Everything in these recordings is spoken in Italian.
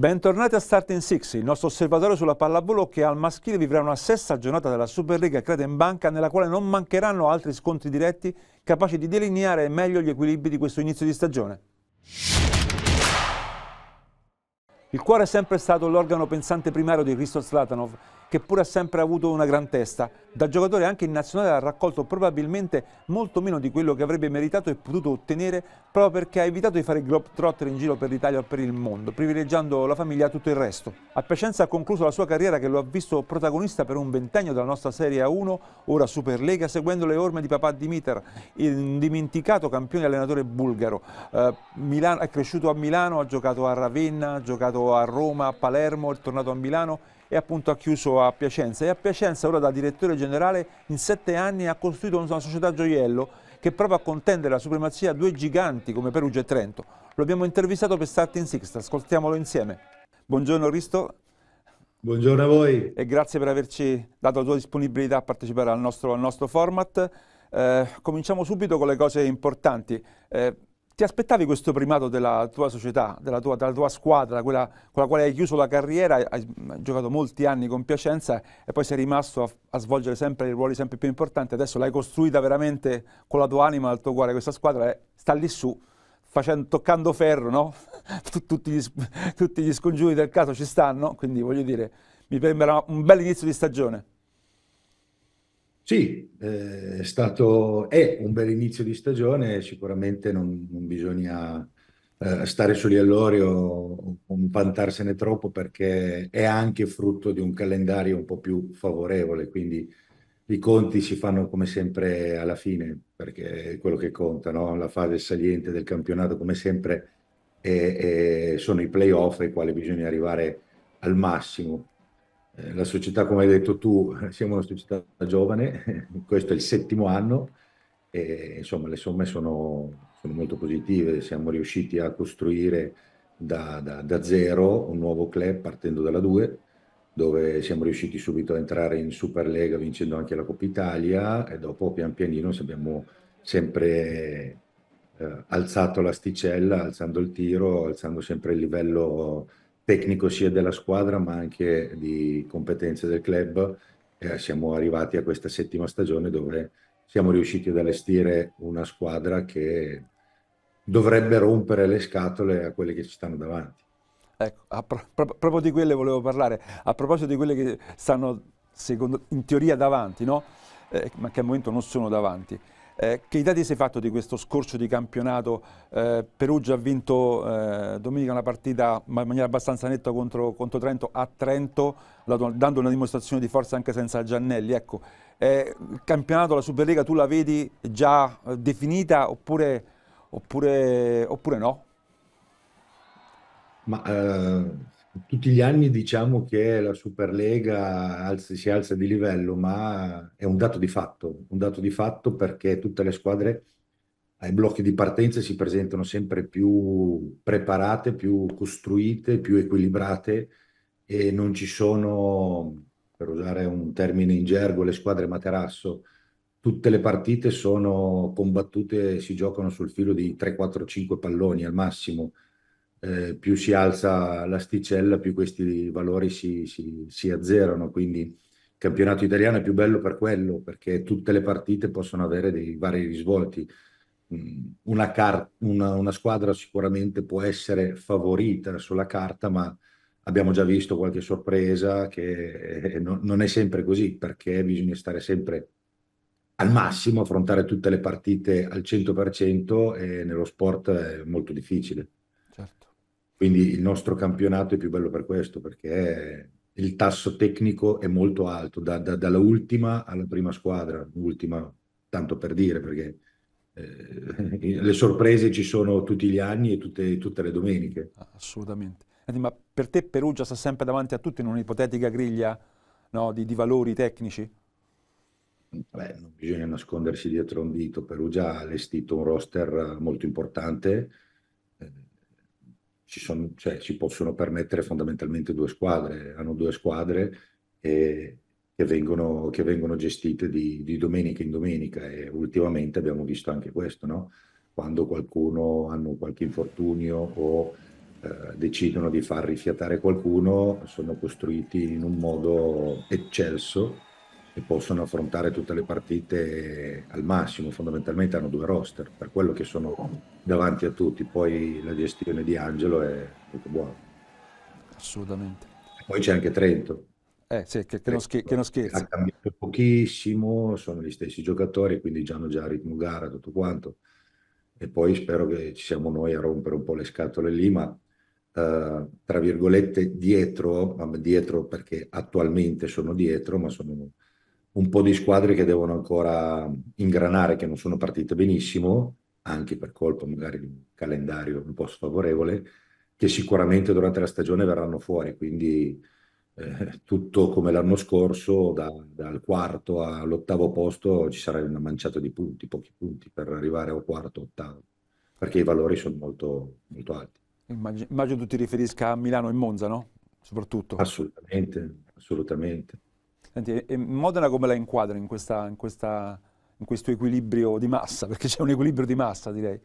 Bentornati a Starting Six, il nostro osservatorio sulla pallavolo che al maschile vivrà una sesta giornata della Superliga Creta in Banca nella quale non mancheranno altri scontri diretti capaci di delineare meglio gli equilibri di questo inizio di stagione. Il cuore è sempre stato l'organo pensante primario di Risto Slatanov che pur ha sempre avuto una gran testa. Da giocatore anche in nazionale ha raccolto probabilmente molto meno di quello che avrebbe meritato e potuto ottenere proprio perché ha evitato di fare globetrotter in giro per l'Italia o per il mondo, privilegiando la famiglia e tutto il resto. A Piacenza ha concluso la sua carriera che lo ha visto protagonista per un ventennio della nostra Serie A1, ora Superlega, seguendo le orme di papà Dimitar, indimenticato campione allenatore bulgaro. Eh, Milano, è cresciuto a Milano, ha giocato a Ravenna, ha giocato a Roma, a Palermo, è tornato a Milano e appunto ha chiuso a Piacenza. E a Piacenza ora da direttore generale in sette anni ha costruito una società gioiello che prova a contendere la supremazia a due giganti come Perugia e Trento. Lo abbiamo intervistato per Start in Sixth, ascoltiamolo insieme. Buongiorno Risto. Buongiorno a voi. E grazie per averci dato la tua disponibilità a partecipare al nostro, al nostro format. Eh, cominciamo subito con le cose importanti. Eh, ti aspettavi questo primato della tua società, della tua, della tua squadra, quella con la quale hai chiuso la carriera, hai giocato molti anni con Piacenza e poi sei rimasto a, a svolgere sempre i ruoli sempre più importanti, adesso l'hai costruita veramente con la tua anima, il tuo cuore, questa squadra eh, sta lì su, facendo, toccando ferro, no? tutti, gli, tutti gli scongiuri del caso ci stanno, quindi voglio dire, mi sembra un bel inizio di stagione. Sì, eh, è stato, è un bel inizio di stagione, sicuramente non, non bisogna eh, stare sugli allori o, o vantarsene troppo perché è anche frutto di un calendario un po' più favorevole, quindi i conti si fanno come sempre alla fine, perché è quello che conta, no? la fase saliente del campionato come sempre è, è, sono i playoff ai quali bisogna arrivare al massimo. Eh, la società, come hai detto tu, siamo una società giovane, questo è il settimo anno e insomma le somme sono, sono molto positive, siamo riusciti a costruire da, da, da zero un nuovo club partendo dalla 2 dove siamo riusciti subito a entrare in Superlega vincendo anche la Coppa Italia e dopo pian pianino abbiamo sempre eh, alzato l'asticella, alzando il tiro, alzando sempre il livello tecnico sia della squadra ma anche di competenze del club, eh, siamo arrivati a questa settima stagione dove siamo riusciti ad allestire una squadra che dovrebbe rompere le scatole a quelle che ci stanno davanti. Ecco, a pro pro proprio di quelle volevo parlare, a proposito di quelle che stanno secondo, in teoria davanti, no? eh, ma che al momento non sono davanti. Eh, che idea ti sei fatto di questo scorcio di campionato? Eh, Perugia ha vinto eh, domenica una partita in maniera abbastanza netta contro, contro Trento a Trento, dando una dimostrazione di forza anche senza Giannelli. Ecco, eh, il campionato, la Superlega, tu la vedi già eh, definita oppure, oppure, oppure no? Ma eh, tutti gli anni diciamo che la Superlega alza, si alza di livello, ma è un dato di fatto, un dato di fatto perché tutte le squadre ai blocchi di partenza si presentano sempre più preparate, più costruite, più equilibrate e non ci sono, per usare un termine in gergo, le squadre materasso. Tutte le partite sono combattute, si giocano sul filo di 3, 4, 5 palloni al massimo eh, più si alza l'asticella, più questi valori si, si, si azzerano. Quindi il campionato italiano è più bello per quello, perché tutte le partite possono avere dei vari risvolti. Mm, una, car- una, una squadra sicuramente può essere favorita sulla carta, ma abbiamo già visto qualche sorpresa che eh, non, non è sempre così perché bisogna stare sempre al massimo, affrontare tutte le partite al 100% e nello sport è molto difficile. Quindi il nostro campionato è più bello per questo, perché il tasso tecnico è molto alto, da, da, dalla ultima alla prima squadra, ultima tanto per dire, perché eh, le sorprese ci sono tutti gli anni e tutte, tutte le domeniche. Ah, assolutamente. ma per te Perugia sta sempre davanti a tutti in un'ipotetica griglia no, di, di, valori tecnici? Beh, non bisogna nascondersi dietro un dito. Perugia ha allestito un roster molto importante, ci, sono, cioè, ci possono permettere fondamentalmente due squadre, hanno due squadre eh, che, vengono, che, vengono, gestite di, di, domenica in domenica e ultimamente abbiamo visto anche questo, no? quando qualcuno hanno qualche infortunio o eh, decidono di far rifiatare qualcuno, sono costruiti in un modo eccelso e possono affrontare tutte le partite al massimo, fondamentalmente hanno due roster, per quello che sono davanti a tutti, poi la gestione di Angelo è molto buona. Assolutamente. E poi c'è anche Trento. Eh, sì, che, che, non scher- che non scherza. Ha cambiato pochissimo, sono gli stessi giocatori, quindi già hanno già ritmo gara, tutto quanto. E poi spero che ci siamo noi a rompere un po' le scatole lì, ma Uh, tra virgolette dietro, dietro perché attualmente sono dietro, ma sono un po' di squadre che devono ancora ingranare, che non sono partite benissimo, anche per colpa magari di un calendario un po' sfavorevole, che sicuramente durante la stagione verranno fuori. Quindi eh, tutto come l'anno scorso, da, dal quarto all'ottavo posto ci sarà una manciata di punti, pochi punti per arrivare al quarto, ottavo, perché i valori sono molto, molto alti. Immagino, immagino tu ti riferisca a Milano e Monza, no? Soprattutto. Assolutamente, assolutamente. Senti, Modena come la inquadra in, questa, in, questa, in questo equilibrio di massa? Perché c'è un equilibrio di massa, direi.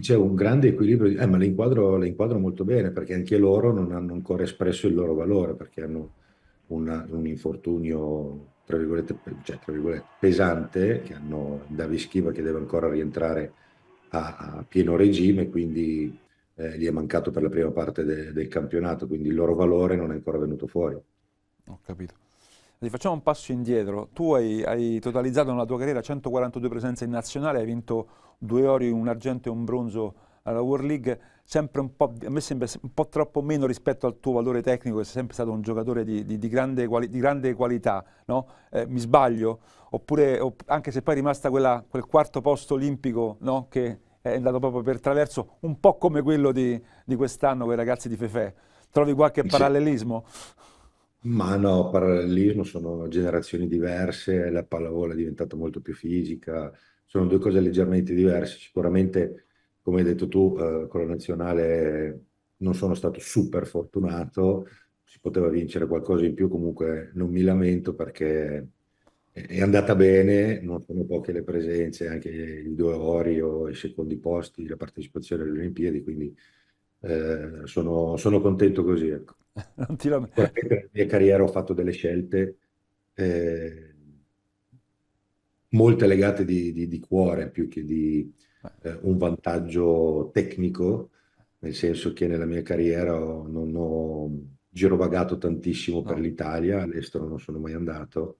C'è un grande equilibrio, eh, ma le inquadro, le inquadro, molto bene perché anche loro non hanno ancora espresso il loro valore perché hanno una, un infortunio tra virgolette, cioè, tra virgolette, pesante che hanno Davi Schiva che deve ancora rientrare a, a pieno regime, quindi eh, gli è mancato per la prima parte de, del campionato, quindi il loro valore non è ancora venuto fuori. Ho capito. Facciamo un passo indietro. Tu hai, hai, totalizzato nella tua carriera 142 presenze in nazionale, hai vinto due ori, un argento e un bronzo alla World League, sempre un po', a me sembra un po' troppo meno rispetto al tuo valore tecnico, che sei sempre stato un giocatore di, di, di, grande, quali, di grande, qualità, no? eh, mi sbaglio? Oppure, op, anche se poi è rimasta quella, quel quarto posto olimpico no? che è andato proprio per traverso, un po' come quello di, quest'anno con i ragazzi di Fefe. Trovi qualche parallelismo? Ma no, parallelismo sono generazioni diverse, la pallavola è diventata molto più fisica, sono due cose leggermente diverse. Sicuramente, come hai detto tu, eh, con la nazionale non sono stato super fortunato, si poteva vincere qualcosa in più, comunque non mi lamento perché è andata bene, non sono poche le presenze, anche i due ori o i secondi posti, la partecipazione alle Olimpiadi, quindi eh, sono, sono contento così. Ecco. non ti lamenti. Nella mia carriera ho fatto delle scelte eh, molte legate di, di, di, cuore più che di eh, un vantaggio tecnico, nel senso che nella mia carriera non ho girovagato tantissimo per no. l'Italia, all'estero non sono mai andato,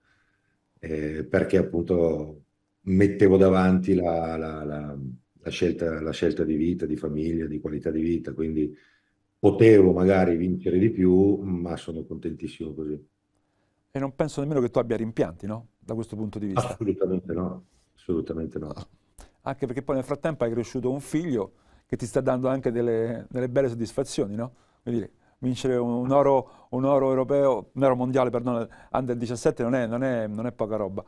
eh, perché appunto mettevo davanti la, la, la, scelta, la, scelta, di vita, di famiglia, di qualità di vita, quindi potevo magari vincere di più, ma sono contentissimo così. E non penso nemmeno che tu abbia rimpianti, no? Da questo punto di vista. Assolutamente no, assolutamente no. Anche perché poi nel frattempo hai cresciuto un figlio che ti sta dando anche delle, delle belle soddisfazioni, no? Vuol vincere un oro, un oro europeo, un oro mondiale, perdone, under 17 non è, non è, non è poca roba.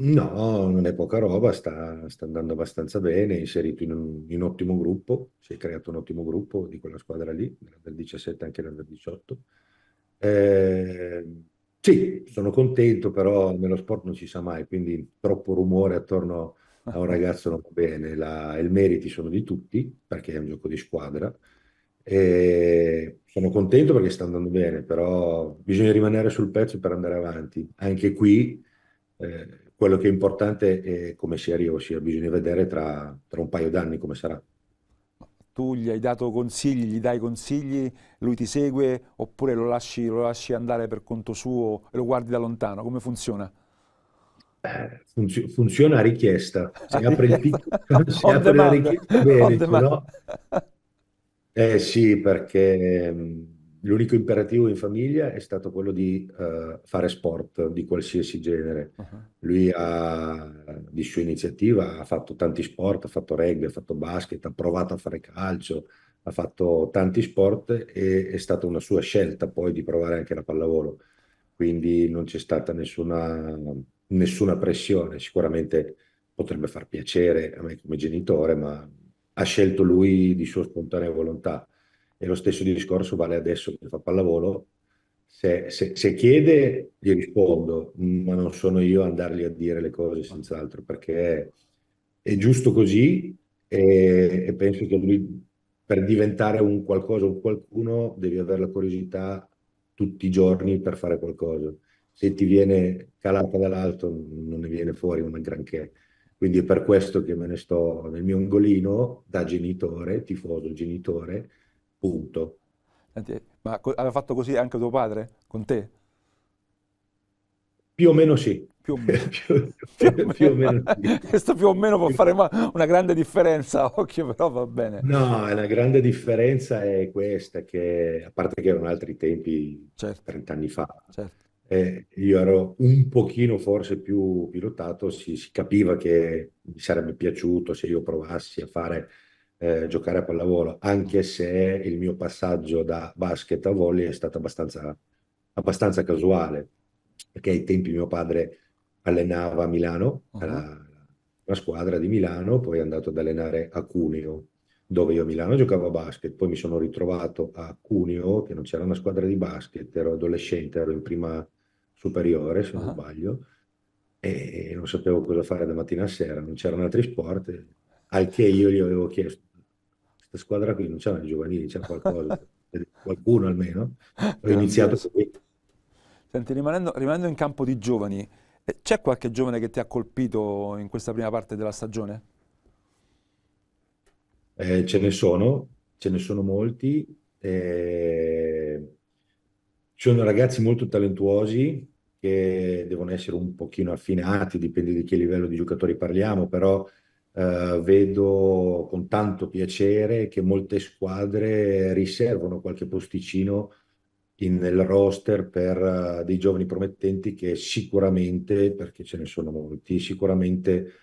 No, non è poca roba, sta, sta andando abbastanza bene, è inserito in un, in un ottimo gruppo, si è creato un ottimo gruppo di quella squadra lì, del 17 anche del 18. Eh, sì, sono contento, però nello sport non si sa mai, quindi troppo rumore attorno a un ragazzo non va bene, La, il meriti sono di tutti, perché è un gioco di squadra. E sono contento perché sta andando bene, però bisogna rimanere sul pezzo per andare avanti. Anche qui... Eh, quello che è importante è come sia riuscito, bisogna vedere tra, tra un paio d'anni come sarà. Tu gli hai dato consigli, gli dai consigli, lui ti segue oppure lo lasci, lo lasci andare per conto suo e lo guardi da lontano? Come funziona? Eh, funzio- funziona a richiesta. Se apre il pic- se on apre la richiesta, bene, no? Eh sì, perché mm, l'unico imperativo in famiglia è stato quello di uh, fare sport di qualsiasi genere. Uh-huh. Lui ha, di sua iniziativa ha fatto tanti sport, ha fatto rugby, ha fatto basket, ha provato a fare calcio, ha fatto tanti sport e è stata una sua scelta poi di provare anche la pallavolo. Quindi non c'è stata nessuna, nessuna pressione, sicuramente potrebbe far piacere a me come genitore, ma ha scelto lui di sua spontanea volontà e lo stesso discorso vale adesso che fa pallavolo. Se, se, se chiede, gli rispondo, ma non sono io a andargli a dire le cose senz'altro, perché è giusto così e, e penso che lui per diventare un qualcosa, un qualcuno, devi avere la curiosità tutti i giorni per fare qualcosa. Se ti viene calata dall'alto, non ne viene fuori una granché. Quindi è per questo che me ne sto nel mio angolino da genitore, tifoso genitore, Punto. Senti, ma co- aveva fatto così anche tuo padre con te? Più o meno sì. Più o meno. più, più, più o meno sì. Questo più o meno può fare una grande differenza, occhio però va bene. No, la grande differenza è questa, che a parte che erano altri tempi, certo. 30 anni fa, certo. eh, io ero un pochino forse più pilotato, si, si capiva che mi sarebbe piaciuto se io provassi a fare eh, giocare a pallavolo, anche se il mio passaggio da basket a volley è stato abbastanza, abbastanza casuale, perché ai tempi mio padre allenava a Milano, uh-huh. alla, una squadra di Milano, poi è andato ad allenare a Cuneo, dove io a Milano giocavo a basket, poi mi sono ritrovato a Cuneo, che non c'era una squadra di basket, ero adolescente, ero in prima superiore, se non uh-huh. sbaglio, e non sapevo cosa fare da mattina a sera, non c'erano altri sport, al che io gli avevo chiesto squadra qui non c'è una giovanili, c'è qualcosa, qualcuno almeno. Ho iniziato così. Senti, rimanendo, rimanendo in campo di giovani, eh, c'è qualche giovane che ti ha colpito in questa prima parte della stagione? Eh, ce ne sono, ce ne sono molti. Eh, sono ragazzi molto talentuosi che devono essere un pochino affinati, dipende di che livello di giocatori parliamo, però eh, vedo con tanto piacere che molte squadre riservano qualche posticino in, nel roster per uh, dei giovani promettenti che sicuramente, perché ce ne sono molti, sicuramente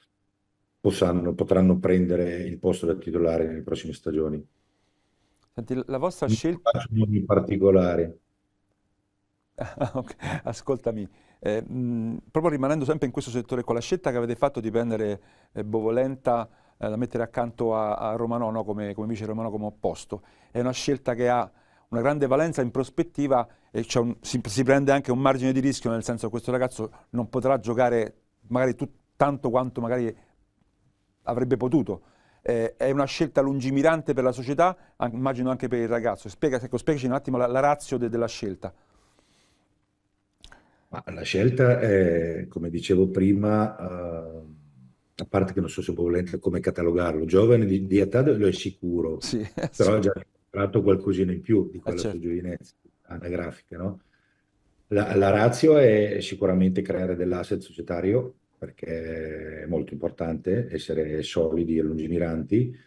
possanno, potranno prendere il posto da titolare nelle prossime stagioni. Senti, la vostra Mi scelta... In particolare. Ascoltami, eh, mh, proprio rimanendo sempre in questo settore con la scelta che avete fatto di prendere eh, Bovolenta eh, da mettere accanto a, a Romano no, come, come, vice Romano come opposto, è una scelta che ha una grande valenza in prospettiva e un, si, si, prende anche un margine di rischio, nel senso che questo ragazzo non potrà giocare magari tut, tanto quanto magari avrebbe potuto. Eh, è una scelta lungimirante per la società, immagino anche per il ragazzo. Spiega, ecco, spiegaci un attimo la, la ratio de, della scelta. Ma la scelta è, come dicevo prima, eh, a parte che non so se volente come catalogarlo, giovane di, di età lo è sicuro, sì, eh, però sì. ha già incontrato qualcosina in più di eh, quella eh, certo. sua giovinezza anagrafica. No? La, la razio è sicuramente creare dell'asset societario, perché è molto importante essere solidi e lungimiranti,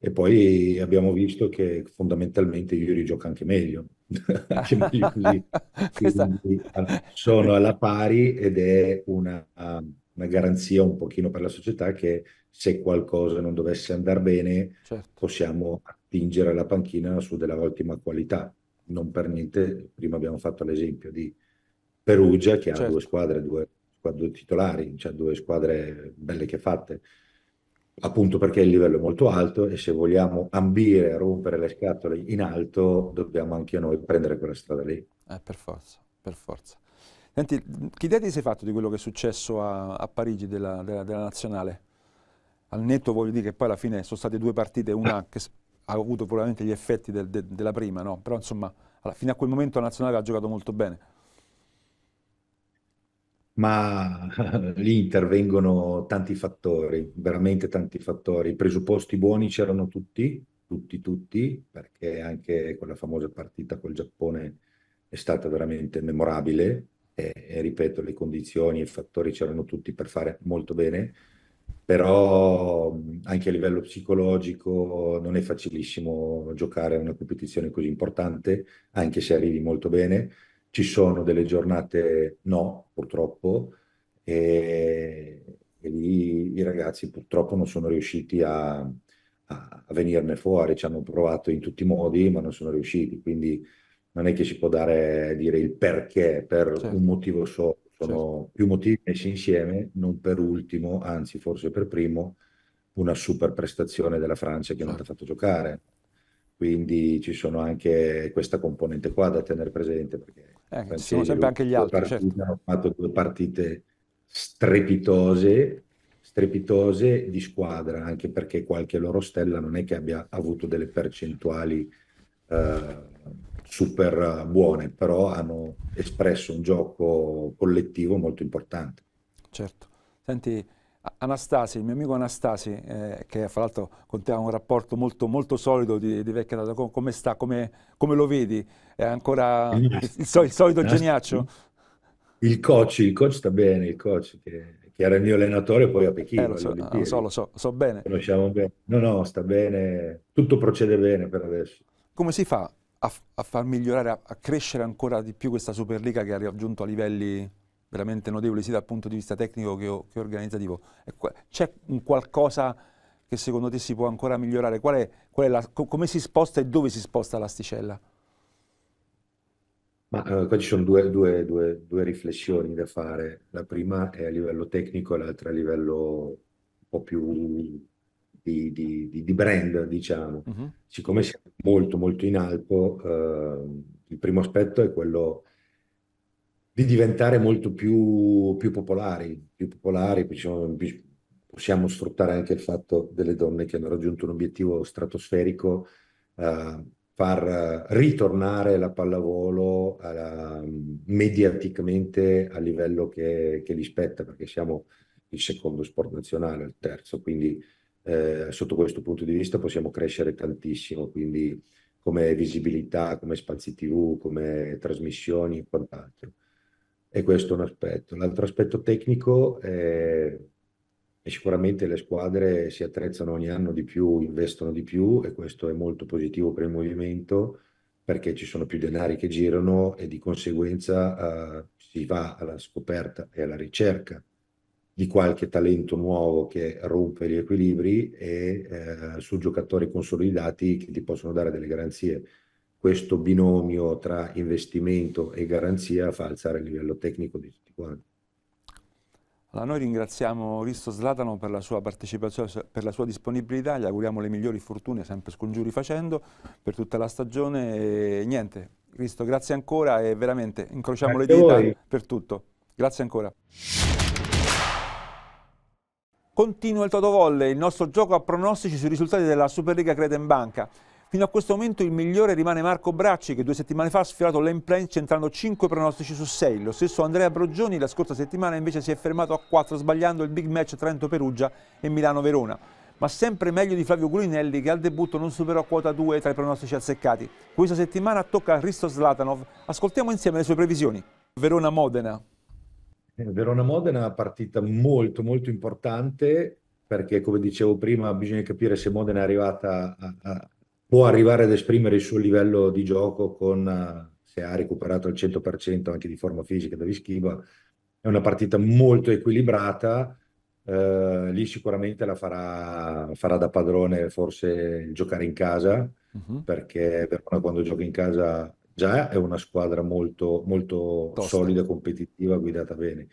e poi abbiamo visto che fondamentalmente Yuri gioca anche meglio, così. Questa... sono alla pari ed è una, una, garanzia un pochino per la società che se qualcosa non dovesse andare bene certo. possiamo attingere la panchina su della ottima qualità. Non per niente, prima abbiamo fatto l'esempio di Perugia che certo. ha due certo. squadre, due, due titolari, cioè due squadre belle che fatte appunto perché il livello è molto alto e se vogliamo ambire a rompere le scatole in alto dobbiamo anche noi prendere quella strada lì. Eh, per forza, per forza. Senti, che idea ti sei fatto di quello che è successo a, a Parigi della, della, della, nazionale? Al netto voglio dire che poi alla fine sono state due partite, una eh. che ha avuto probabilmente gli effetti del, de, della prima, no? però insomma alla, fino a quel momento la nazionale ha giocato molto bene ma lì intervengono tanti fattori, veramente tanti fattori. I presupposti buoni c'erano tutti, tutti, tutti, perché anche quella famosa partita col Giappone è stata veramente memorabile e, e ripeto, le condizioni e i fattori c'erano tutti per fare molto bene, però anche a livello psicologico non è facilissimo giocare a una competizione così importante, anche se arrivi molto bene ci sono delle giornate no, purtroppo, e, e lì i ragazzi purtroppo non sono riusciti a, a, a venirne fuori, ci hanno provato in tutti i modi, ma non sono riusciti, quindi non è che si può dare dire il perché per certo. un motivo solo, sono certo. più motivi messi insieme, non per ultimo, anzi forse per primo, una super prestazione della Francia che certo. non ti ha certo. fatto giocare. Quindi ci sono anche questa componente qua da tenere presente perché eh, ci sono sempre anche gli altri, partite, certo. Hanno fatto due partite strepitose, strepitose di squadra, anche perché qualche loro stella non è che abbia avuto delle percentuali eh, super eh, buone, però hanno espresso un gioco collettivo molto importante. Certo. Senti, Anastasi, il mio amico Anastasi, eh, che fra l'altro con te ha un rapporto molto, molto solido di, di vecchia data, come sta, come, come, lo vedi? È ancora il, il, sol, il solito geniaccio? Il coach, il coach sta bene, il coach che, che era il mio allenatore poi a Pechino. Eh, lo, so, lo, so, lo so, so bene. Conosciamo bene. No, no, sta bene, tutto procede bene per adesso. Come si fa a, a far migliorare, a, a, crescere ancora di più questa Superliga che ha raggiunto a livelli veramente notevoli sia dal punto di vista tecnico che, che organizzativo. C'è un qualcosa che secondo te si può ancora migliorare? Qual è, qual è la, co come si sposta e dove si sposta l'asticella? Ma eh, qua ci sono due, due, due, due, riflessioni da fare. La prima è a livello tecnico, l'altra a livello un po' più di, di, di brand, diciamo. Uh mhm. -huh. Siccome siamo molto, molto in alto, eh, il primo aspetto è quello di diventare molto più, più popolari, più popolari diciamo, possiamo sfruttare anche il fatto delle donne che hanno raggiunto un obiettivo stratosferico, eh, far ritornare la pallavolo alla, eh, mediaticamente a livello che, che gli spetta, perché siamo il secondo sport nazionale, il terzo, quindi eh, sotto questo punto di vista possiamo crescere tantissimo, quindi come visibilità, come spazi TV, come trasmissioni e quant'altro. E questo è un aspetto. L'altro aspetto tecnico è, è sicuramente le squadre si attrezzano ogni anno di più, investono di più e questo è molto positivo per il movimento perché ci sono più denari che girano e di conseguenza eh, si va alla scoperta e alla ricerca di qualche talento nuovo che rompe gli equilibri e eh, su giocatori consolidati che ti possono dare delle garanzie questo binomio tra investimento e garanzia fa alzare il livello tecnico di tutti quanti. Allora noi ringraziamo Risto Slatano per la sua partecipazione, per la sua disponibilità, gli auguriamo le migliori fortune, sempre scongiuri facendo, per tutta la stagione e niente, Risto grazie ancora e veramente incrociamo Anche le dita voi. per tutto. Grazie ancora. Continua il Totovolle, il nostro gioco a pronostici sui risultati della Superliga Creden Banca. Fino a questo momento il migliore rimane Marco Bracci che due settimane fa ha sfiorato l'Emplen centrando 5 pronostici su 6. Lo stesso Andrea Brogioni la scorsa settimana invece si è fermato a 4 sbagliando il big match Trento-Perugia e Milano-Verona. Ma sempre meglio di Flavio Gulinelli che al debutto non superò quota 2 tra i pronostici azzeccati. Questa settimana tocca a Risto Slatanov. Ascoltiamo insieme le sue previsioni. Verona-Modena. Eh, Verona-Modena è una partita molto molto importante perché come dicevo prima bisogna capire se Modena è arrivata a, a, può arrivare ad esprimere il suo livello di gioco con, eh, se ha recuperato il 100% anche di forma fisica da Vischiba, è una partita molto equilibrata, eh, lì sicuramente la farà, farà, da padrone forse il giocare in casa, uh-huh. perché Verona quando gioca in casa già è una squadra molto, molto solida, competitiva, guidata bene.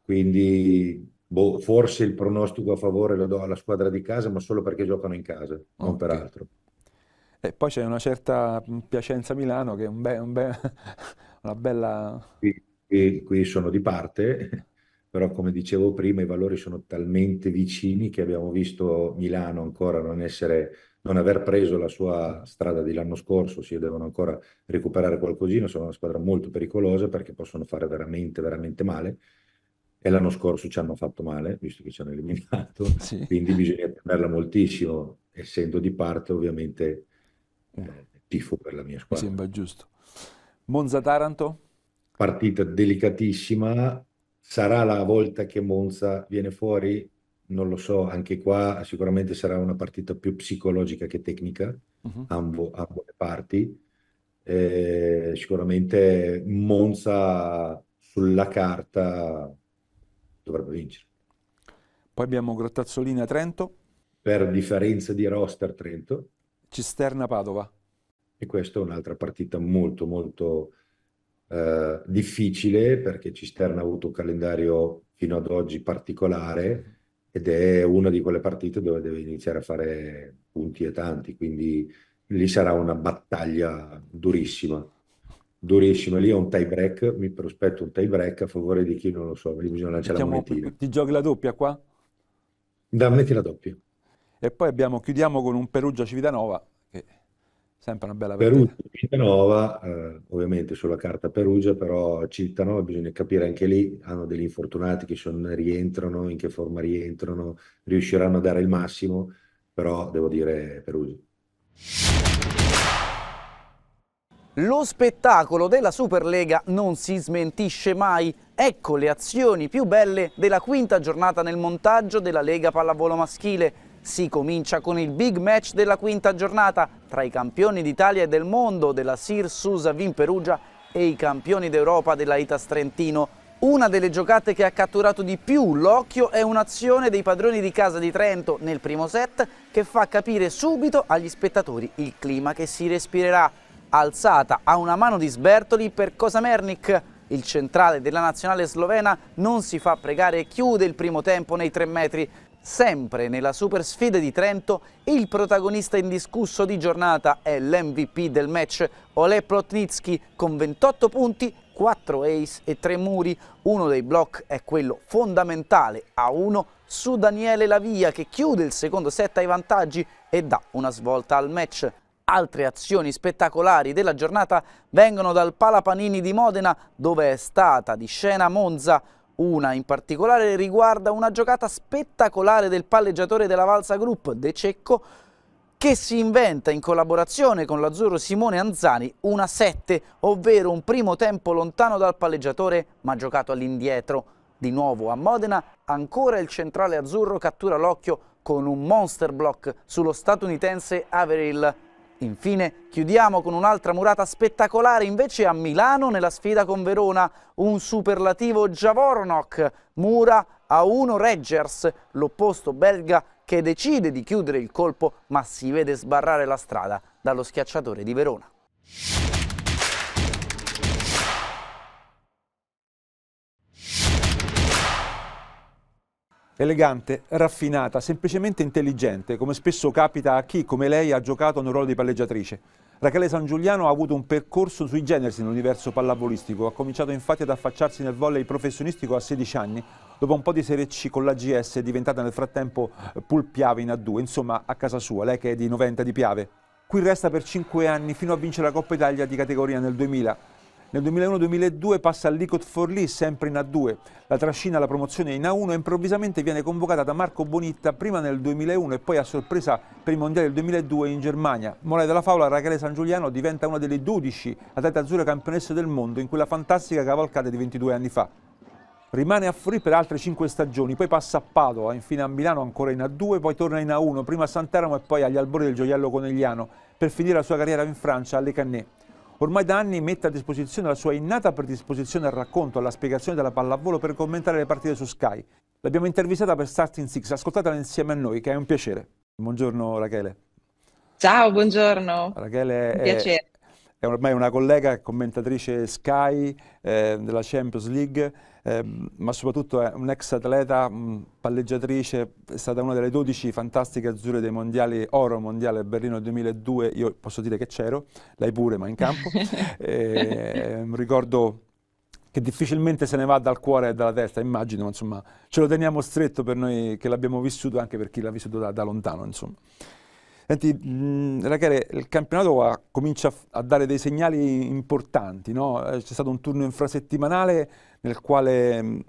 Quindi boh, forse il pronostico a favore lo do alla squadra di casa, ma solo perché giocano in casa, okay. non per altro. E poi c'è una certa Piacenza Milano che è un be- un be- una bella... Sì, qui, qui sono di parte, però come dicevo prima i valori sono talmente vicini che abbiamo visto Milano ancora non essere non aver preso la sua strada dell'anno scorso, si devono ancora recuperare qualcosina, sono una squadra molto pericolosa perché possono fare veramente, veramente male. E l'anno scorso ci hanno fatto male, visto che ci hanno eliminato, sì. quindi bisogna tenerla moltissimo, essendo di parte ovviamente eh, tifo per la mia squadra. Mi sembra giusto. Monza-Taranto? Partita delicatissima, sarà la volta che Monza viene fuori? Non lo so, anche qua sicuramente sarà una partita più psicologica che tecnica, uh-huh. ambo, ambo le parti. Eh, sicuramente Monza sulla carta dovrebbe vincere. Poi abbiamo Grottazzolina Trento. Per differenza di roster Trento. Cisterna-Padova. E questa è un'altra partita molto molto eh, difficile perché Cisterna ha avuto un calendario fino ad oggi particolare ed è una di quelle partite dove deve iniziare a fare punti e tanti, quindi lì sarà una battaglia durissima. Durissima, lì è un tie break, mi prospetto un tie break a favore di chi non lo so, lì bisogna lanciare la monetina. Ti giochi la doppia qua? Da, metti la doppia. E poi abbiamo, chiudiamo con un Perugia-Civitanova, che è sempre una bella partita. Perugia-Civitanova, eh, ovviamente sulla carta Perugia, però Civitanova bisogna capire anche lì, hanno degli infortunati che sono, rientrano, in che forma rientrano, riusciranno a dare il massimo, però devo dire Perugia. Lo spettacolo della Superlega non si smentisce mai. Ecco le azioni più belle della quinta giornata nel montaggio della Lega Pallavolo Maschile. Si comincia con il big match della quinta giornata tra i campioni d'Italia e del mondo della Sir Susa Vin Perugia e i campioni d'Europa della Itas Trentino. Una delle giocate che ha catturato di più l'occhio è un'azione dei padroni di casa di Trento nel primo set che fa capire subito agli spettatori il clima che si respirerà. Alzata a una mano di Sbertoli per Kosamernik. Il centrale della nazionale slovena non si fa pregare e chiude il primo tempo nei tre metri. Sempre nella Super Sfida di Trento, il protagonista indiscusso di giornata è l'MVP del match, Ole Plotnitsky, con 28 punti, 4 ace e 3 muri. Uno dei block è quello fondamentale a 1 su Daniele Lavia, che chiude il secondo set ai vantaggi e dà una svolta al match. Altre azioni spettacolari della giornata vengono dal Palapanini di Modena, dove è stata di scena Monza una in particolare riguarda una giocata spettacolare del palleggiatore della Valsa Group, De Cecco, che si inventa in collaborazione con l'azzurro Simone Anzani una 7, ovvero un primo tempo lontano dal palleggiatore ma giocato all'indietro. Di nuovo a Modena, ancora il centrale azzurro cattura l'occhio con un monster block sullo statunitense Averill Infine chiudiamo con un'altra murata spettacolare invece a Milano nella sfida con Verona, un superlativo Javornok, mura a 1 Reggers, l'opposto belga che decide di chiudere il colpo ma si vede sbarrare la strada dallo schiacciatore di Verona. Elegante, raffinata, semplicemente intelligente, come spesso capita a chi, come lei, ha giocato nel ruolo di palleggiatrice. Rachele San Giuliano ha avuto un percorso sui generi nell'universo pallavolistico. Ha cominciato infatti ad affacciarsi nel volley professionistico a 16 anni. Dopo un po' di Serie C con la GS è diventata nel frattempo Pulpiave in A2, insomma a casa sua, lei che è di 90 di Piave. Qui resta per 5 anni fino a vincere la Coppa Italia di categoria nel 2000. Nel 2001-2002 passa al Licot Forlì, sempre in A2. La trascina alla promozione in A1 e improvvisamente viene convocata da Marco Bonitta prima nel 2001 e poi a sorpresa per i mondiali del 2002 in Germania. Morale della favola, Rachele San Giuliano diventa una delle 12 atlete azzurre campionesse del mondo in quella fantastica cavalcata di 22 anni fa. Rimane a Forlì per altre 5 stagioni, poi passa a Padova, infine a Milano ancora in A2, poi torna in A1, prima a Santeramo e poi agli albori del gioiello conegliano, per finire la sua carriera in Francia alle Cannet ormai da anni mette a disposizione la sua innata predisposizione al racconto, alla spiegazione della pallavolo per commentare le partite su Sky. L'abbiamo intervistata per Starting Six, ascoltatela insieme a noi, che è un piacere. Buongiorno Rachele. Ciao, buongiorno. Rachele è, è ormai una collega, commentatrice Sky eh, della Champions League, eh, ma soprattutto è un'ex atleta, mh, mm, palleggiatrice, è stata una delle 12 fantastiche azzurre dei mondiali, oro mondiale Berlino 2002, io posso dire che c'ero, lei pure ma in campo, eh, un ricordo che difficilmente se ne va dal cuore e dalla testa, immagino, insomma ce lo teniamo stretto per noi che l'abbiamo vissuto anche per chi l'ha vissuto da, da lontano. Insomma. Senti, Rachele, il campionato ha, comincia a dare dei segnali importanti, no? Eh, c'è stato un turno infrasettimanale nel quale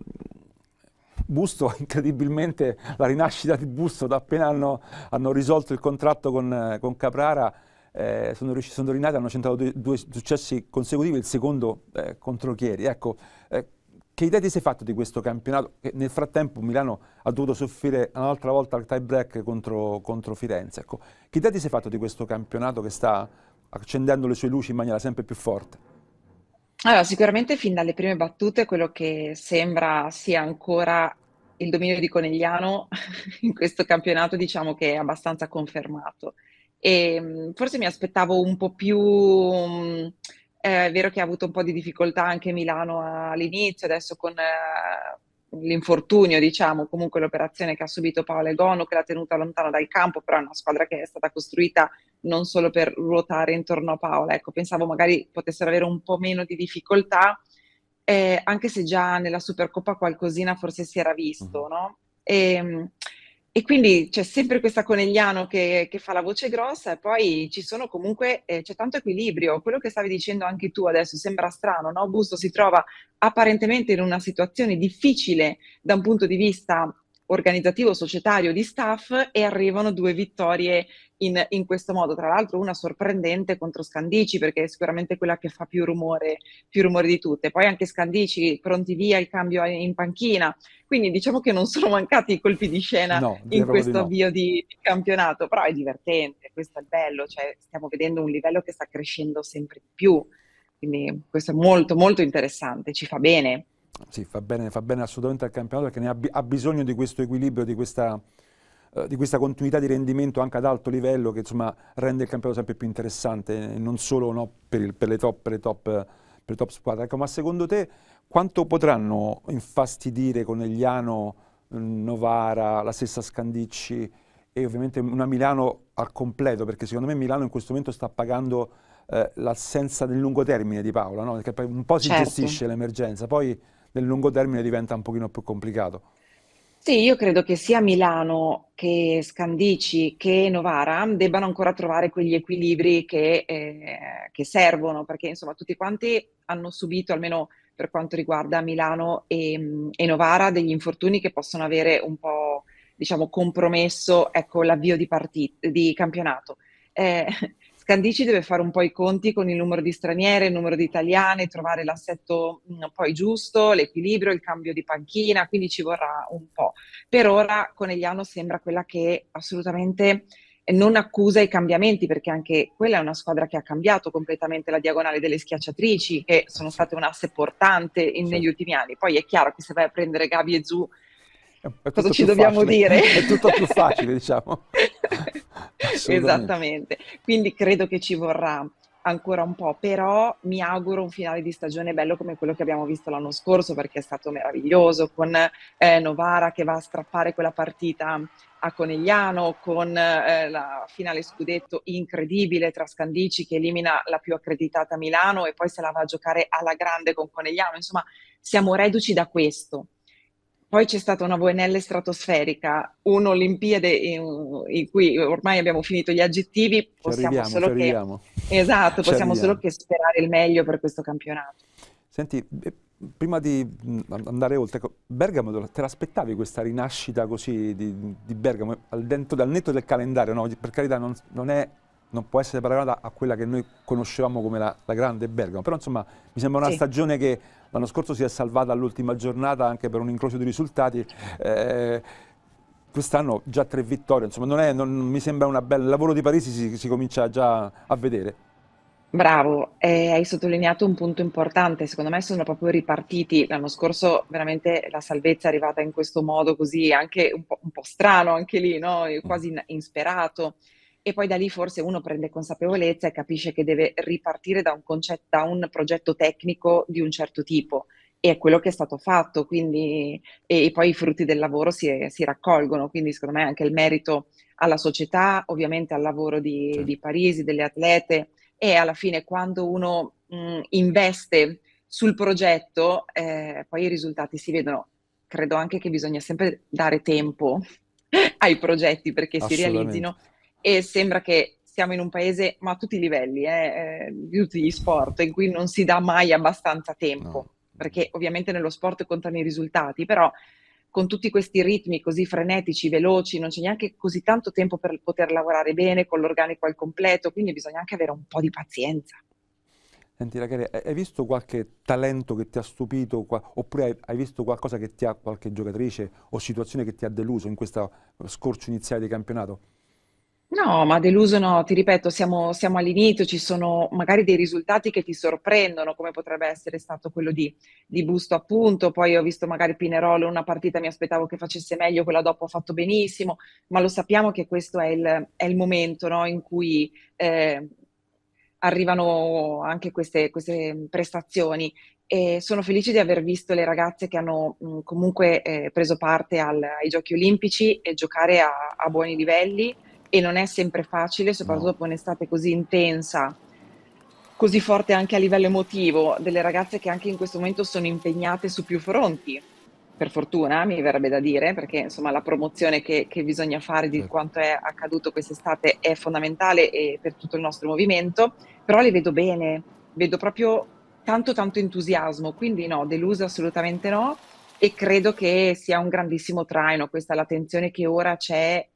Busto, incredibilmente, la rinascita di Busto, da appena hanno, hanno risolto il contratto con, con Caprara, eh, sono, sono, rinati, hanno centrato due, due, successi consecutivi, il secondo eh, contro Chieri. Ecco, eh, che idea ti sei fatto di questo campionato? Che nel frattempo Milano ha dovuto soffrire un'altra volta al tie break contro, contro Firenze. Ecco. Che idea ti sei fatto di questo campionato che sta accendendo le sue luci in maniera sempre più forte? Allora, sicuramente fin dalle prime battute quello che sembra sia ancora il dominio di Conegliano in questo campionato diciamo che è abbastanza confermato. E ehm, forse mi aspettavo un po' più mm, eh, è vero che ha avuto un po' di difficoltà anche Milano all'inizio, adesso con eh, l'infortunio, diciamo, comunque l'operazione che ha subito Paolo Egono, che l'ha tenuta lontano dal campo, però è una squadra che è stata costruita non solo per ruotare intorno a Paola. Ecco, pensavo magari potessero avere un po' meno di difficoltà, eh, anche se già nella Supercoppa qualcosina forse si era visto, mm. no? E, ehm, e quindi c'è sempre questa Conegliano che, che, fa la voce grossa e poi ci sono comunque, eh, c'è tanto equilibrio. Quello che stavi dicendo anche tu adesso sembra strano, no? Busto si trova apparentemente in una situazione difficile da un punto di vista organizzativo, societario, di staff e arrivano due vittorie in, in, questo modo. Tra l'altro una sorprendente contro Scandici perché è sicuramente quella che fa più rumore, più rumore di tutte. Poi anche Scandici pronti via il cambio in panchina. Quindi diciamo che non sono mancati i colpi di scena no, in questo di no. avvio di, di, campionato, però è divertente, questo è il bello, cioè stiamo vedendo un livello che sta crescendo sempre di più. Quindi questo è molto molto interessante, ci fa bene sì, fa, bene, fa bene assolutamente al campionato perché ha, ha, bisogno di questo equilibrio, di questa, eh, di questa, continuità di rendimento anche ad alto livello che insomma, rende il campionato sempre più interessante e eh, non solo no, per, il, per, le top, per, le top, per le top squadre. Ecco, ma secondo te quanto potranno infastidire Conegliano, mm, Novara, la stessa Scandicci e ovviamente una Milano al completo perché secondo me Milano in questo momento sta pagando eh, l'assenza del lungo termine di Paola, no? perché un po' si certo. gestisce l'emergenza, poi nel lungo termine diventa un pochino più complicato. Sì, io credo che sia Milano che Scandici che Novara debbano ancora trovare quegli equilibri che, eh, che servono, perché insomma tutti quanti hanno subito, almeno per quanto riguarda Milano e, e Novara, degli infortuni che possono avere un po' diciamo, compromesso ecco, l'avvio di, partita, di campionato. Eh, Scandici deve fare un po' i conti con il numero di straniere, il numero di italiane, trovare l'assetto mm, poi giusto, l'equilibrio, il cambio di panchina, quindi ci vorrà un po'. Per ora Conegliano sembra quella che assolutamente non accusa i cambiamenti, perché anche quella è una squadra che ha cambiato completamente la diagonale delle schiacciatrici, che sono state un asse portante in, negli ultimi anni. Poi è chiaro che se vai a prendere Gabi e Zu, cosa ci dobbiamo facile. dire? È tutto più facile, diciamo. Esattamente. Quindi credo che ci vorrà ancora un po', però mi auguro un finale di stagione bello come quello che abbiamo visto l'anno scorso perché è stato meraviglioso con eh, Novara che va a strappare quella partita a Conegliano con eh, la finale scudetto incredibile tra Scandici che elimina la più accreditata Milano e poi se la va a giocare alla grande con Conegliano, insomma siamo reduci da questo poi c'è stata una VNL stratosferica, un'Olimpiade in, in, cui ormai abbiamo finito gli aggettivi, esatto, possiamo, solo che, esatto, possiamo solo che sperare il meglio per questo campionato. Senti, eh, prima di mm, andare oltre, Bergamo te l'aspettavi questa rinascita così di, di Bergamo, al, dentro, dal netto del calendario, no? per carità non, non è non può essere paragonata a quella che noi conoscevamo come la, la grande Bergamo, però insomma mi sembra una sì. stagione che l'anno scorso si è salvata all'ultima giornata anche per un incrocio di risultati. Eh, quest'anno già tre vittorie, insomma non è, non, mi sembra una bella... Il lavoro di Parisi si, si comincia già a vedere. Bravo, eh, hai sottolineato un punto importante, secondo me sono proprio ripartiti, l'anno scorso veramente la salvezza è arrivata in questo modo così, anche un po', un po strano anche lì, no? quasi insperato e poi da lì forse uno prende consapevolezza e capisce che deve ripartire da un, concetto, da un progetto tecnico di un certo tipo e è quello che è stato fatto, quindi, e, poi i frutti del lavoro si, si raccolgono, quindi secondo me anche il merito alla società, ovviamente al lavoro di, sì. di Parisi, delle atlete e alla fine quando uno mh, investe sul progetto, eh, poi i risultati si vedono. Credo anche che bisogna sempre dare tempo ai progetti perché si realizzino e sembra che siamo in un paese, ma a tutti i livelli, eh, eh di tutti gli sport, in cui non si dà mai abbastanza tempo, perché ovviamente nello sport contano i risultati, però con tutti questi ritmi così frenetici, veloci, non c'è neanche così tanto tempo per poter lavorare bene con l'organico al completo, quindi bisogna anche avere un po' di pazienza. Senti Rachele, hai visto qualche talento che ti ha stupito oppure hai visto qualcosa che ti ha, qualche giocatrice o situazione che ti ha deluso in questo scorcio iniziale di campionato? No, ma deluso no, ti ripeto, siamo siamo all'inizio, ci sono magari dei risultati che ti sorprendono, come potrebbe essere stato quello di di Busto appunto, poi ho visto magari Pinerolo in una partita, mi aspettavo che facesse meglio, quella dopo ha fatto benissimo, ma lo sappiamo che questo è il è il momento, no, in cui, ehm, arrivano anche queste queste prestazioni. E sono felice di aver visto le ragazze che hanno, mhmm, comunque, ehm, preso parte al ai Giochi Olimpici e giocare a a buoni livelli e non è sempre facile, soprattutto dopo un'estate così intensa, così forte anche a livello emotivo, delle ragazze che anche in questo momento sono impegnate su più fronti. Per fortuna, mi verrebbe da dire, perché insomma la promozione che, che bisogna fare di certo. quanto è accaduto quest'estate è fondamentale per tutto il nostro movimento, però le vedo bene, vedo proprio tanto tanto entusiasmo, quindi no, delusa assolutamente no e credo che sia un grandissimo traino questa l'attenzione che ora c'è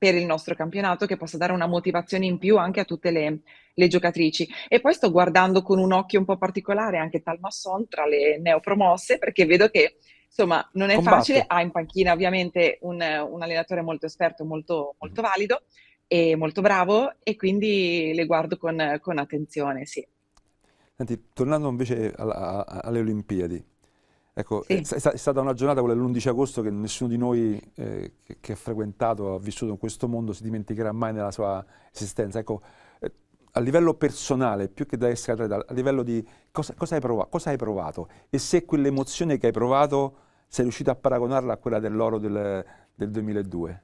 per il nostro campionato che possa dare una motivazione in più anche a tutte le, le giocatrici. E poi sto guardando con un occhio un po' particolare anche Talmasson tra le neopromosse perché vedo che insomma non è Combatte. facile, ha in panchina ovviamente un, un allenatore molto esperto, molto, molto mm. valido e molto bravo e quindi le guardo con, con attenzione, sì. Senti, tornando invece alla, alle Olimpiadi, Ecco, sì. è, stata una giornata, quella dell'11 agosto, che nessuno di noi eh, che, che, ha frequentato, ha vissuto in questo mondo, si dimenticherà mai nella sua esistenza. Ecco, eh, a livello personale, più che da essere atleta, a livello di cosa, cosa, hai provato, cosa, hai provato, e se quell'emozione che hai provato sei riuscito a paragonarla a quella dell'oro del, del 2002?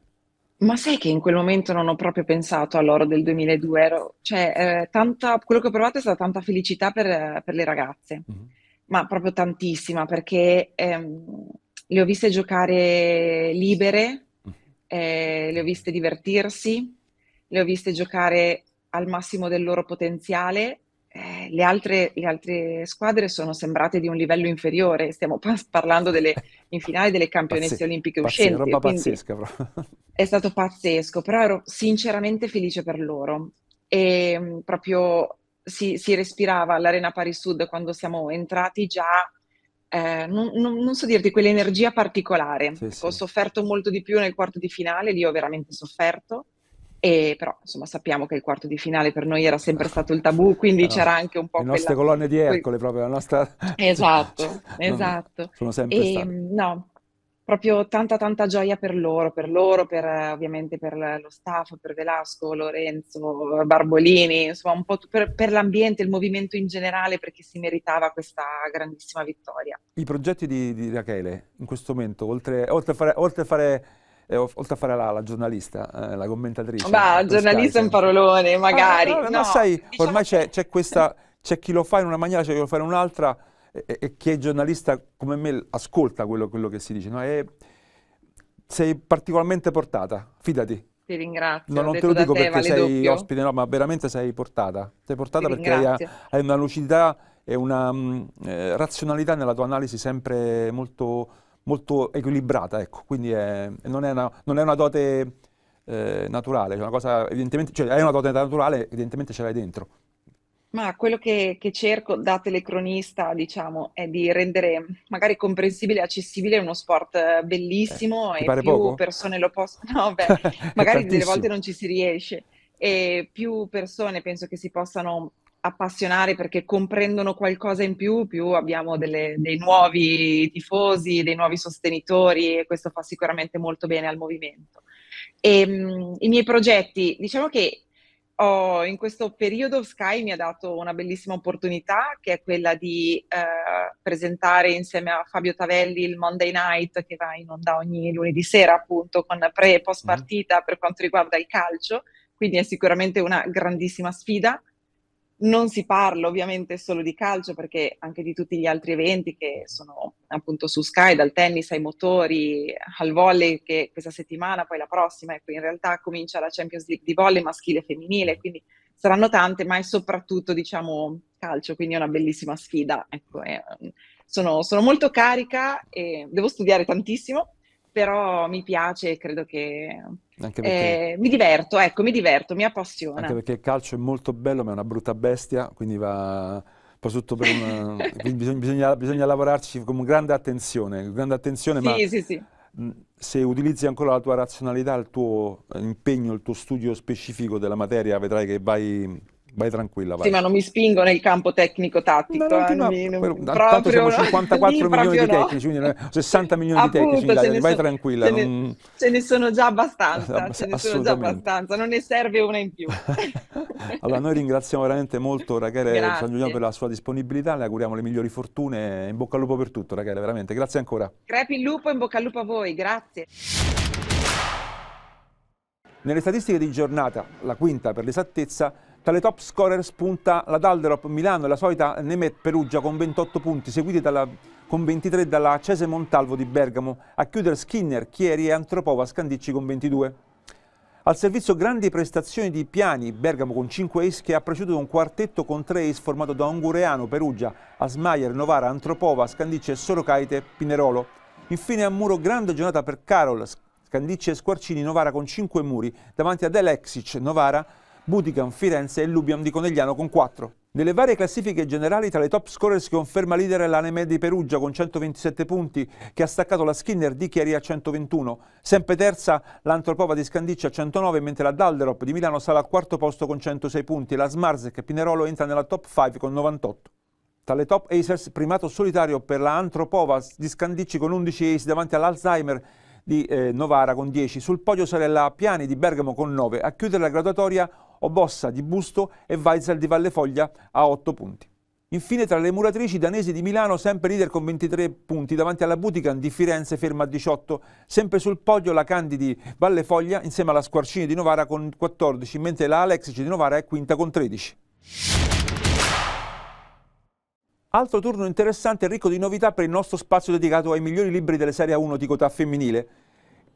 Ma sai che in quel momento non ho proprio pensato all'oro del 2002, ero, cioè, eh, tanta, quello che ho provato è stata tanta felicità per, per le ragazze. Mm-hmm ma proprio tantissima, perché ehm, le ho viste giocare libere, eh, le ho viste divertirsi, le ho viste giocare al massimo del loro potenziale. Eh, le, altre, le, altre, squadre sono sembrate di un livello inferiore, stiamo pa- parlando delle, in finale delle campionesse Pazz- olimpiche uscenti. Roba pazzesca, bro. È stato pazzesco, però ero sinceramente felice per loro. E ehm, proprio si, si respirava all'Arena Paris Sud quando siamo entrati già, eh, non, non, non, so dirti, quell'energia particolare. Sì, sì. Ho sofferto molto di più nel quarto di finale, lì ho veramente sofferto. E però insomma sappiamo che il quarto di finale per noi era sempre stato il tabù, quindi no, c'era anche un po'... Le nostre quella... colonne di Ercole, proprio la nostra... Esatto, esatto. Sono sempre ehm, e, No, proprio tanta tanta gioia per loro, per loro, per ovviamente per lo staff, per Velasco, Lorenzo, Barbolini, insomma un po' per, per l'ambiente, il movimento in generale perché si meritava questa grandissima vittoria. I progetti di, di Rachele in questo momento, oltre, oltre a fare... Oltre a fare eh, oltre a fare la, la giornalista, eh, la commentatrice. Ma giornalista è un parolone, ah, magari. Ah, no, no, no, sai, diciamo... ormai c'è questa, c'è chi lo fa in una maniera, c'è chi lo fa in un'altra e, e chi è giornalista come me ascolta quello, quello che si dice, no? E sei particolarmente portata, fidati. Ti ringrazio. No, non te lo dico te, perché vale sei doppio. ospite, no, ma veramente sei portata. Sei portata Ti perché hai, hai, una lucidità e una mh, mm, eh, razionalità nella tua analisi sempre molto, molto equilibrata, ecco. Quindi è, non, è una, non, è una, dote eh, naturale, è una cosa evidentemente, cioè è una dote naturale, evidentemente ce l'hai dentro. Ma quello che, che, cerco da telecronista, diciamo, è di rendere magari comprensibile e accessibile uno sport eh, bellissimo eh, e più poco? persone lo possono. No, beh, magari delle volte non ci si riesce e più persone penso che si possano appassionare perché comprendono qualcosa in più, più abbiamo delle, dei nuovi tifosi, dei nuovi sostenitori e questo fa sicuramente molto bene al movimento. E, ehm, mh, I miei progetti, diciamo che Oh, in questo periodo Sky mi ha dato una bellissima opportunità che è quella di eh, presentare insieme a Fabio Tavelli il Monday Night che va in onda ogni lunedì sera appunto con pre e post mm. partita mm. per quanto riguarda il calcio, quindi è sicuramente una grandissima sfida. Non si parla ovviamente solo di calcio perché anche di tutti gli altri eventi che sono appunto su Sky, dal tennis ai motori, al volley che questa settimana, poi la prossima, ecco in realtà comincia la Champions League di volley maschile e femminile, quindi saranno tante, ma è soprattutto diciamo calcio, quindi è una bellissima sfida. Ecco, è, sono, sono molto carica e devo studiare tantissimo però mi piace e credo che anche perché, eh, mi diverto, ecco, mi diverto, mi appassiona. Anche perché il calcio è molto bello, ma è una brutta bestia, quindi va soprattutto per una, bisogna, bisogna, bisogna, lavorarci con grande attenzione, grande attenzione sì, ma sì, sì. se utilizzi ancora la tua razionalità, il tuo eh, impegno, il tuo studio specifico della materia, vedrai che vai vai tranquilla. Vai. Sì, ma non mi spingo nel campo tecnico-tattico. No, no, eh, anni, Tanto siamo 54 milioni di tecnici, quindi 60 milioni Appunto, di tecnici, Italia, vai so, tranquilla. Ce ne, non... ce ne, sono già abbastanza, ce ne sono già abbastanza, non ne serve una in più. allora, noi ringraziamo veramente molto Rachele San Giuliano per la sua disponibilità, le auguriamo le migliori fortune, in bocca al lupo per tutto Rachele, veramente. Grazie ancora. Crepi il lupo, in bocca al lupo a voi, grazie. Nelle statistiche di giornata, la quinta per l'esattezza, tra le top scorer spunta la Dalderop Milano la solita Nemet Perugia con 28 punti, seguiti dalla, con 23 dalla Cese Montalvo di Bergamo, a chiudere Skinner, Chieri e Antropova Scandicci con 22. Al servizio grandi prestazioni di Piani, Bergamo con 5 ace che ha preceduto un quartetto con 3 ace formato da Ungureano, Perugia, Asmaier, Novara, Antropova, Scandicci e Sorocaite, Pinerolo. Infine a muro grande giornata per Carol, Scandicci e Squarcini, Novara con 5 muri, davanti ad Alexic, Novara, Budigan, Firenze e Lubiam di Conegliano con 4. Nelle varie classifiche generali tra le top scorer si conferma leader l'Aneme di Perugia con 127 punti che ha staccato la Skinner di Chieri a 121, sempre terza l'Antropova di Scandicci a 109 mentre la Dalderop di Milano sale al quarto posto con 106 punti, la Smarzek Pinerolo entra nella top 5 con 98. Tra le top Acers primato solitario per la Antropova di Scandicci con 11 ace davanti all'Alzheimer di eh, Novara con 10. Sul podio Sarella Piani di Bergamo con 9. A chiudere la graduatoria Obossa di Busto e Weizel di Vallefoglia a 8 punti. Infine tra le muratrici danesi di Milano, sempre leader con 23 punti, davanti alla Butican di Firenze ferma a 18, sempre sul podio la Candi di Vallefoglia insieme alla Squarcini di Novara con 14, mentre la Alexici di Novara è quinta con 13. Altro turno interessante e ricco di novità per il nostro spazio dedicato ai migliori libri delle Serie 1 di Cotà femminile.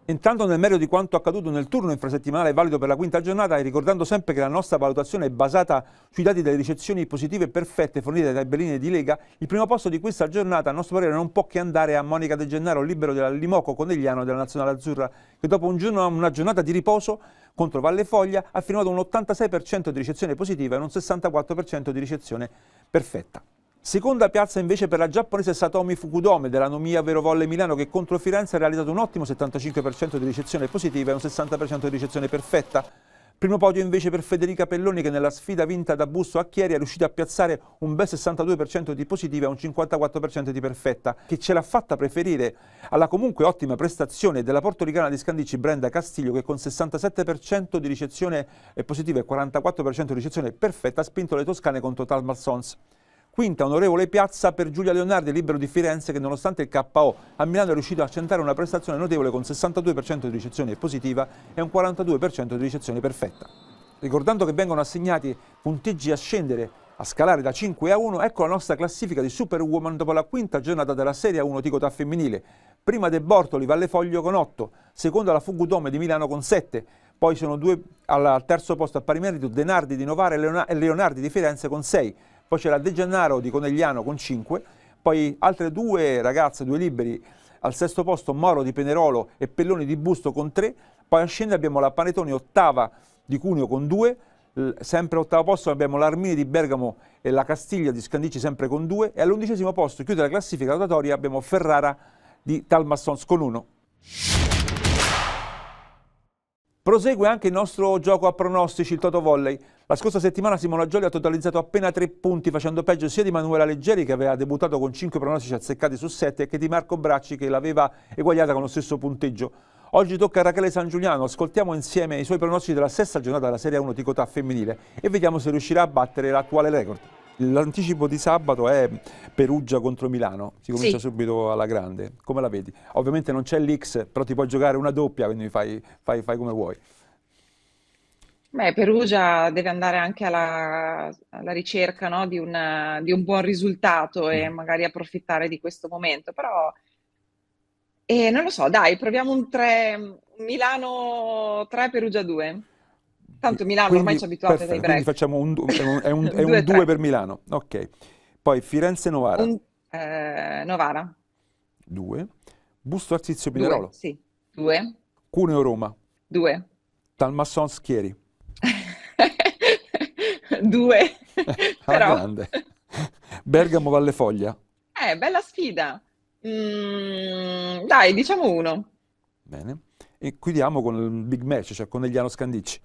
Entrando nel merito di quanto accaduto nel turno infrasettimanale valido per la quinta giornata e ricordando sempre che la nostra valutazione è basata sui dati delle ricezioni positive e perfette fornite dai tabellini di Lega, il primo posto di questa giornata a nostro parere non può che andare a Monica De Gennaro, libero della Limoco Conegliano della Nazionale Azzurra, che dopo un giorno, una giornata di riposo contro Valle Foglia ha firmato un 86% di ricezione positiva e un 64% di ricezione perfetta. Seconda piazza invece per la giapponese Satomi Fukudome della Nomia Volle Milano che contro Firenze ha realizzato un ottimo 75% di ricezione positiva e un 60% di ricezione perfetta. Primo podio invece per Federica Pelloni che nella sfida vinta da Busto a Chieri è riuscita a piazzare un bel 62% di positiva e un 54% di perfetta che ce l'ha fatta preferire alla comunque ottima prestazione della portoricana di Scandici Brenda Castiglio che con 67% di ricezione eh, positiva e 44% di ricezione perfetta ha spinto le toscane contro Talmar Sons. Quinta onorevole piazza per Giulia Leonardi, libero di Firenze, che nonostante il KO a Milano è riuscito a centrare una prestazione notevole con 62% di ricezione positiva e un 42% di ricezione perfetta. Ricordando che vengono assegnati punteggi a scendere a scalare da 5 a 1, ecco la nostra classifica di Superwoman dopo la quinta giornata della Serie 1 Ticotà femminile. Prima De Bortoli, Vallefoglio con 8, seconda la Fugudome di Milano con 7, poi sono due al terzo posto a pari merito Denardi di Novara e Leonardi di Firenze con 6, poi c'era De Gennaro di Conegliano con 5, poi altre due ragazze, due liberi, al sesto posto Moro di Penerolo e Pelloni di Busto con 3, poi a scendere abbiamo la Panetoni ottava di Cuneo con 2, sempre ottavo posto abbiamo l'Armini di Bergamo e la Castiglia di Scandici sempre con 2 e all'undicesimo posto chiude la classifica rotatoria abbiamo Ferrara di Talmassons con 1. Prosegue anche il nostro gioco a pronostici, il Toto Volley. La scorsa settimana Simona Gioli ha totalizzato appena tre punti facendo peggio sia di Manuela Leggeri che aveva debuttato con 5 pronostici azzeccati su 7 che di Marco Bracci che l'aveva eguagliata con lo stesso punteggio. Oggi tocca a Rachele San Giuliano, ascoltiamo insieme i suoi pronostici della sesta giornata della Serie 1 di Cotà femminile e vediamo se riuscirà a battere l'attuale record. L'anticipo di sabato è Perugia contro Milano, si comincia sì. subito alla grande, come la vedi? Ovviamente non c'è l'X, però ti puoi giocare una doppia, quindi fai, fai, fai come vuoi. Beh, Perugia deve andare anche alla, alla ricerca, no, di un, di un buon risultato e mm. magari approfittare di questo momento, però eh, non lo so, dai, proviamo un 3, Milano 3, Perugia 2. Tanto Milano quindi, ormai ci ha abituato perfetto, ai break. Quindi facciamo un 2 per Milano, ok. Poi Firenze-Novara. Eh, Novara. 2. Busto arzizio Pinerolo. sì, 2. Cuneo Roma. 2. Talmasson Schieri. Due. Però... grande. Bergamo Valle Foglia. Eh, bella sfida. Mm, dai, diciamo uno. Bene. E chiudiamo con il big match, cioè con Egliano Scandicci.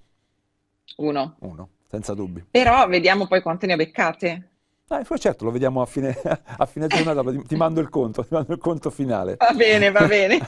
Uno. Uno, senza dubbi. Però vediamo poi quante ne ha beccate. Ah, certo, lo vediamo a fine, a fine giornata, ti mando il conto, ti mando il conto finale. Va bene, va bene.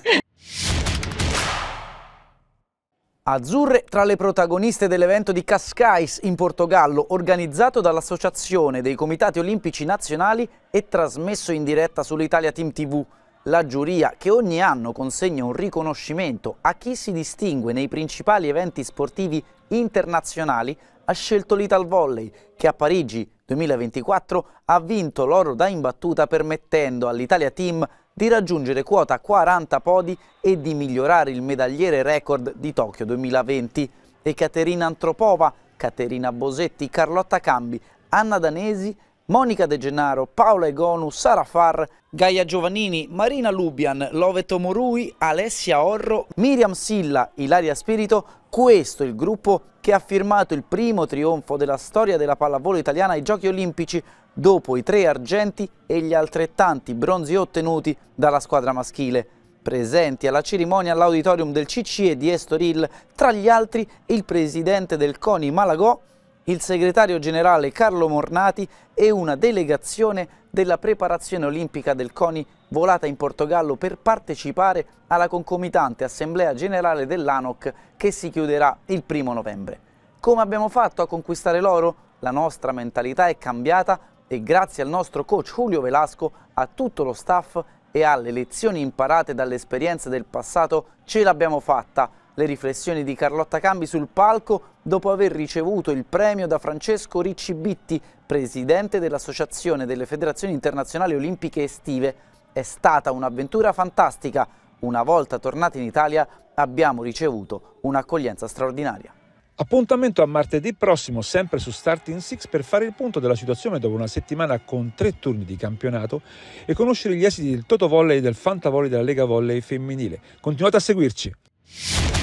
Azzurre tra le protagoniste dell'evento di Cascais in Portogallo, organizzato dall'Associazione dei Comitati Olimpici Nazionali e trasmesso in diretta sull'Italia Team TV. La giuria che ogni anno consegna un riconoscimento a chi si distingue nei principali eventi sportivi internazionali ha scelto l'Ital Volley, che a Parigi 2024 ha vinto l'oro da imbattuta permettendo all'Italia Team di raggiungere quota 40 podi e di migliorare il medagliere record di Tokyo 2020. E Caterina Antropova, Caterina Bosetti, Carlotta Cambi, Anna Danesi, Monica De Gennaro, Paola Egonu, Sara Farr, Gaia Giovannini, Marina Lubian, Love Tomorui, Alessia Orro, Miriam Silla, Ilaria Spirito, questo il gruppo che ha firmato il primo trionfo della storia della pallavolo italiana ai Giochi Olimpici dopo i tre argenti e gli altrettanti bronzi ottenuti dalla squadra maschile. Presenti alla cerimonia all'auditorium del CCE di Estoril, tra gli altri il presidente del CONI Malagò, il segretario generale Carlo Mornati e una delegazione della preparazione olimpica del CONI volata in Portogallo per partecipare alla concomitante assemblea generale dell'ANOC che si chiuderà il primo novembre. Come abbiamo fatto a conquistare l'oro? La nostra mentalità è cambiata e grazie al nostro coach Julio Velasco, a tutto lo staff e alle lezioni imparate dall'esperienza del passato ce l'abbiamo fatta. Le riflessioni di Carlotta Cambi sul palco dopo aver ricevuto il premio da Francesco Ricci Bitti, presidente dell'Associazione delle Federazioni Internazionali Olimpiche Estive. È stata un'avventura fantastica. Una volta tornati in Italia abbiamo ricevuto un'accoglienza straordinaria. Appuntamento a martedì prossimo, sempre su Starting Six, per fare il punto della situazione dopo una settimana con tre turni di campionato e conoscere gli esiti del Toto Volley e del Fanta Volley della Lega Volley femminile. Continuate a seguirci!